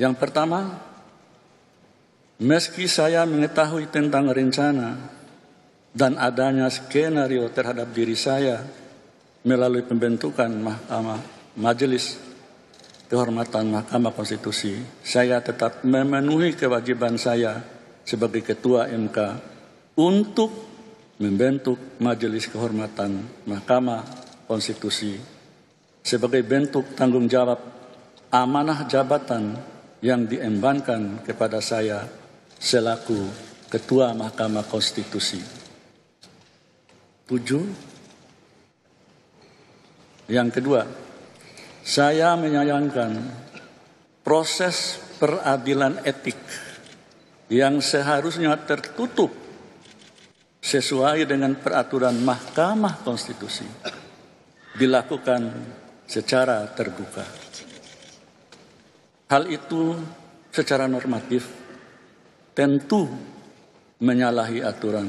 Yang pertama, meski saya mengetahui tentang rencana dan adanya skenario terhadap diri saya melalui pembentukan Mahkamah Majelis Kehormatan Mahkamah Konstitusi, saya tetap memenuhi kewajiban saya sebagai Ketua MK untuk membentuk Majelis Kehormatan Mahkamah Konstitusi sebagai bentuk tanggung jawab amanah jabatan yang diembankan kepada saya selaku Ketua Mahkamah Konstitusi. Tujuh. Yang kedua, saya menyayangkan proses peradilan etik yang seharusnya tertutup sesuai dengan peraturan Mahkamah Konstitusi dilakukan secara terbuka. Hal itu secara normatif tentu menyalahi aturan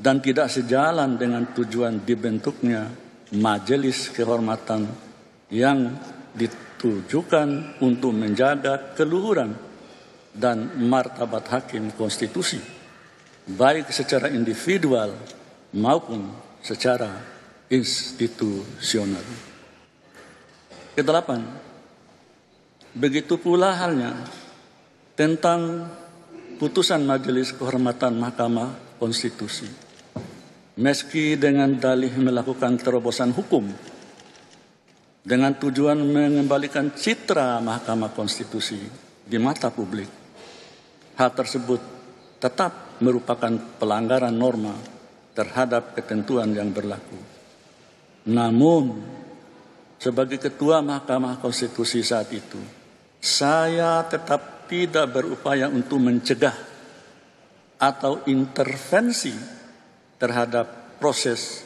dan tidak sejalan dengan tujuan dibentuknya majelis kehormatan yang ditujukan untuk menjaga keluhuran dan martabat hakim konstitusi baik secara individual maupun secara institusional. Kedelapan, Begitu pula halnya tentang putusan Majelis Kehormatan Mahkamah Konstitusi. Meski dengan dalih melakukan terobosan hukum dengan tujuan mengembalikan citra Mahkamah Konstitusi di mata publik, hal tersebut tetap merupakan pelanggaran norma terhadap ketentuan yang berlaku. Namun, sebagai Ketua Mahkamah Konstitusi saat itu, saya tetap tidak berupaya untuk mencegah atau intervensi terhadap proses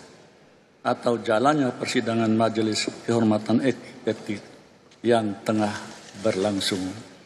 atau jalannya persidangan majelis kehormatan Etik yang tengah berlangsung.